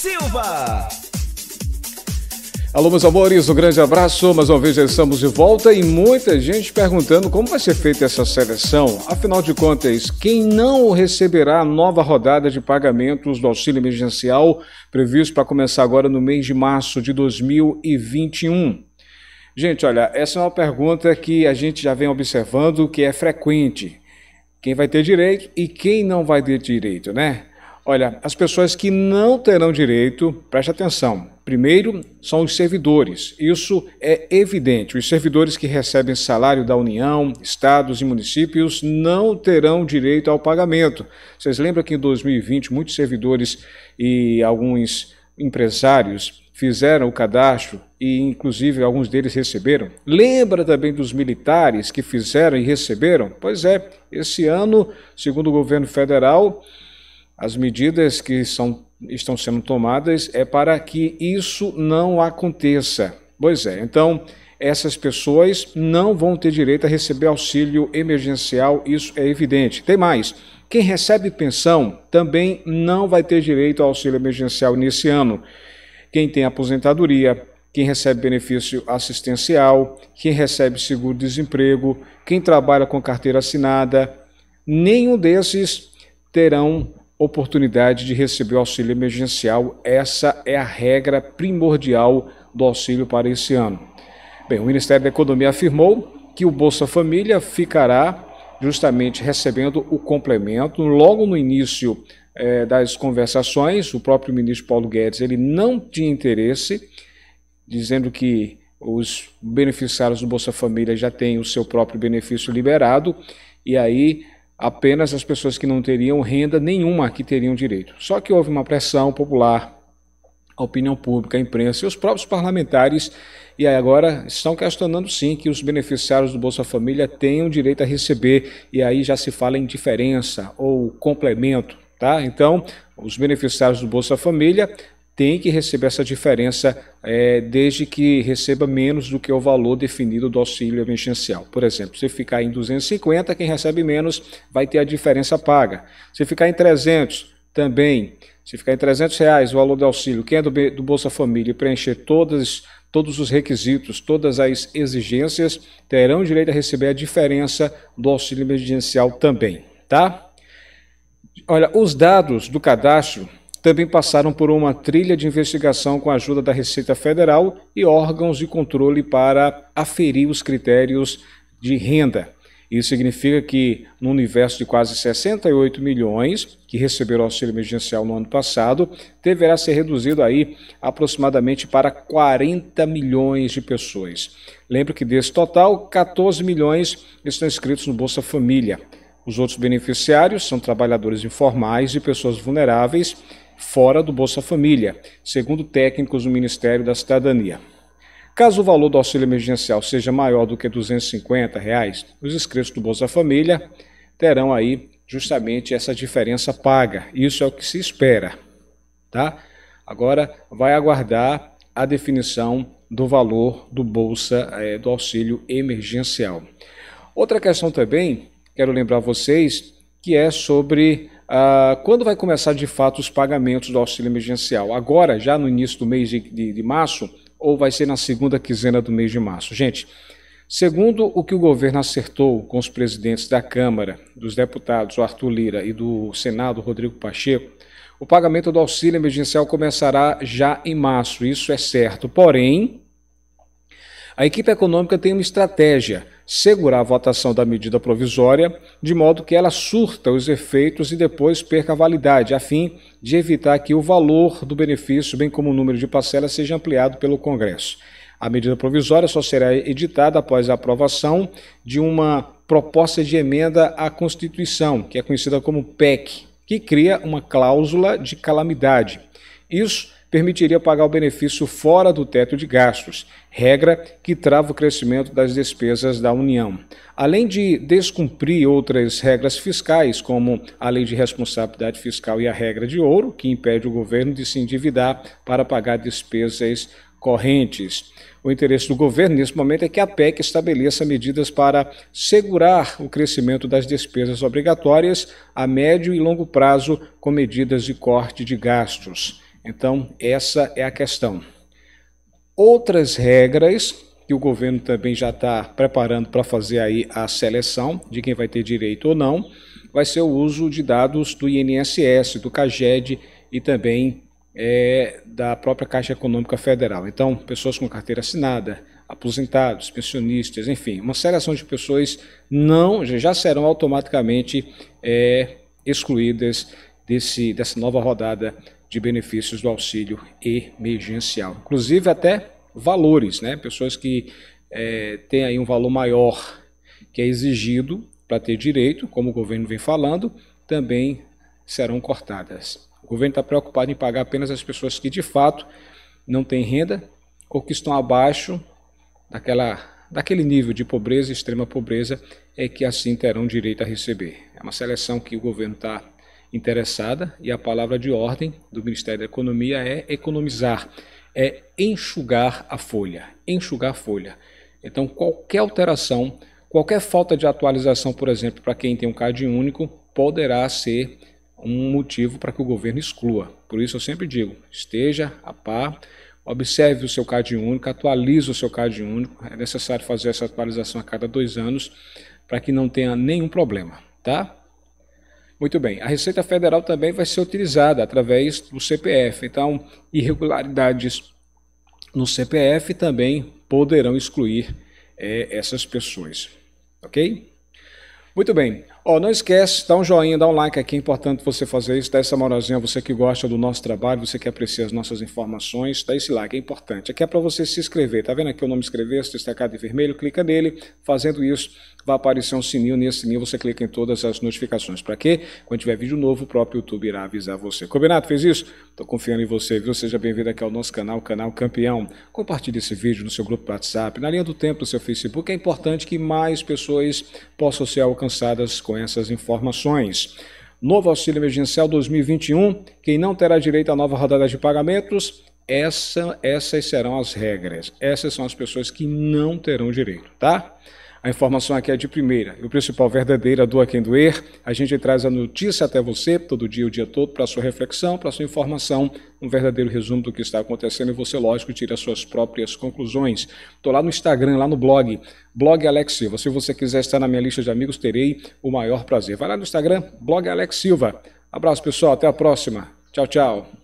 Silva. Alô, meus amores, um grande abraço. Mais uma vez já estamos de volta e muita gente perguntando como vai ser feita essa seleção. Afinal de contas, quem não receberá a nova rodada de pagamentos do auxílio emergencial previsto para começar agora no mês de março de 2021? Gente, olha, essa é uma pergunta que a gente já vem observando que é frequente. Quem vai ter direito e quem não vai ter direito, né? Olha, as pessoas que não terão direito, preste atenção. Primeiro, são os servidores. Isso é evidente. Os servidores que recebem salário da União, estados e municípios não terão direito ao pagamento. Vocês lembram que em 2020 muitos servidores e alguns empresários fizeram o cadastro e, inclusive, alguns deles receberam. Lembra também dos militares que fizeram e receberam? Pois é, esse ano, segundo o governo federal, as medidas que são, estão sendo tomadas é para que isso não aconteça. Pois é, então essas pessoas não vão ter direito a receber auxílio emergencial, isso é evidente. Tem mais. Quem recebe pensão também não vai ter direito ao auxílio emergencial nesse ano. Quem tem aposentadoria, quem recebe benefício assistencial, quem recebe seguro-desemprego, quem trabalha com carteira assinada, nenhum desses terão oportunidade de receber o auxílio emergencial. Essa é a regra primordial do auxílio para esse ano. Bem, o Ministério da Economia afirmou que o Bolsa Família ficará justamente recebendo o complemento logo no início eh, das conversações. O próprio ministro Paulo Guedes ele não tinha interesse, dizendo que os beneficiários do Bolsa Família já têm o seu próprio benefício liberado e aí apenas as pessoas que não teriam renda nenhuma que teriam direito. Só que houve uma pressão popular, a opinião pública, a imprensa e os próprios parlamentares, e agora estão questionando sim que os beneficiários do Bolsa Família tenham direito a receber, e aí já se fala em diferença ou complemento. Tá? Então, os beneficiários do Bolsa Família tem que receber essa diferença é, desde que receba menos do que o valor definido do auxílio emergencial. Por exemplo, se ficar em 250, quem recebe menos vai ter a diferença paga. Se ficar em 300, também. Se ficar em 300 reais o valor do auxílio, quem é do, do Bolsa Família e preencher todas todos os requisitos, todas as exigências, terão direito a receber a diferença do auxílio emergencial também, tá? Olha, os dados do cadastro também passaram por uma trilha de investigação com a ajuda da Receita Federal e órgãos de controle para aferir os critérios de renda. Isso significa que, no universo de quase 68 milhões que receberam auxílio emergencial no ano passado, deverá ser reduzido aí aproximadamente para 40 milhões de pessoas. Lembro que desse total, 14 milhões estão inscritos no Bolsa Família. Os outros beneficiários são trabalhadores informais e pessoas vulneráveis fora do Bolsa Família, segundo técnicos do Ministério da Cidadania. Caso o valor do auxílio emergencial seja maior do que R$ 250, reais, os inscritos do Bolsa Família terão aí justamente essa diferença paga. Isso é o que se espera, tá? Agora vai aguardar a definição do valor do bolsa é, do auxílio emergencial. Outra questão também, quero lembrar vocês, que é sobre ah, quando vai começar de fato os pagamentos do auxílio emergencial? Agora, já no início do mês de, de, de março, ou vai ser na segunda quinzena do mês de março? Gente, segundo o que o governo acertou com os presidentes da Câmara, dos deputados, o Arthur Lira, e do Senado, Rodrigo Pacheco, o pagamento do auxílio emergencial começará já em março, isso é certo. Porém, a equipe econômica tem uma estratégia: segurar a votação da medida provisória, de modo que ela surta os efeitos e depois perca a validade, a fim de evitar que o valor do benefício, bem como o número de parcelas, seja ampliado pelo Congresso. A medida provisória só será editada após a aprovação de uma proposta de emenda à Constituição, que é conhecida como PEC, que cria uma cláusula de calamidade. Isso permitiria pagar o benefício fora do teto de gastos, regra que trava o crescimento das despesas da União. Além de descumprir outras regras fiscais, como a Lei de Responsabilidade Fiscal e a Regra de Ouro, que impede o governo de se endividar para pagar despesas correntes. O interesse do governo nesse momento é que a PEC estabeleça medidas para segurar o crescimento das despesas obrigatórias a médio e longo prazo com medidas de corte de gastos. Então, essa é a questão. Outras regras que o governo também já está preparando para fazer aí a seleção de quem vai ter direito ou não, vai ser o uso de dados do INSS, do CAGED e também é, da própria Caixa Econômica Federal. Então, pessoas com carteira assinada, aposentados, pensionistas, enfim, uma seleção de pessoas não já serão automaticamente é, excluídas desse, dessa nova rodada de benefícios do auxílio emergencial. Inclusive até valores, né? Pessoas que é, têm aí um valor maior que é exigido para ter direito, como o governo vem falando, também serão cortadas. O governo está preocupado em pagar apenas as pessoas que de fato não têm renda ou que estão abaixo daquela daquele nível de pobreza, extrema pobreza, é que assim terão direito a receber. É uma seleção que o governo está interessada e a palavra de ordem do Ministério da Economia é economizar, é enxugar a folha, enxugar a folha. Então, qualquer alteração, qualquer falta de atualização, por exemplo, para quem tem um CAD único, poderá ser um motivo para que o governo exclua. Por isso eu sempre digo, esteja a par, observe o seu CAD único, atualize o seu CAD único. É necessário fazer essa atualização a cada dois anos para que não tenha nenhum problema, tá? Muito bem. A Receita Federal também vai ser utilizada através do CPF. Então, irregularidades no CPF também poderão excluir é, essas pessoas. Ok? Muito bem. Ó, oh, não esquece, dá um joinha, dá um like aqui, é importante você fazer isso, dá essa moralzinha, você que gosta do nosso trabalho, você que aprecia as nossas informações, dá esse like, é importante. Aqui é para você se inscrever, tá vendo aqui o nome inscrever-se, destacado em vermelho, clica nele, fazendo isso vai aparecer um sininho, nesse sininho você clica em todas as notificações, para quê? Quando tiver vídeo novo, o próprio YouTube irá avisar você. Combinado? Fez isso? Estou confiando em você, viu? Seja bem-vindo aqui ao nosso canal, Canal Campeão. Compartilhe esse vídeo no seu grupo WhatsApp, na linha do tempo do seu Facebook, é importante que mais pessoas possam ser alcançadas com com essas informações. Novo auxílio emergencial 2021, quem não terá direito à nova rodada de pagamentos, essa, essas serão as regras. Essas são as pessoas que não terão direito, tá? A informação aqui é de primeira. E o principal verdadeira doa quem Doer. A gente traz a notícia até você, todo dia, o dia todo, para sua reflexão, para sua informação, um verdadeiro resumo do que está acontecendo e você, lógico, tira as suas próprias conclusões. Estou lá no Instagram, lá no blog, blog Alex Silva. Se você quiser estar na minha lista de amigos, terei o maior prazer. Vai lá no Instagram, blog Alex Silva. Abraço, pessoal. Até a próxima. Tchau, tchau.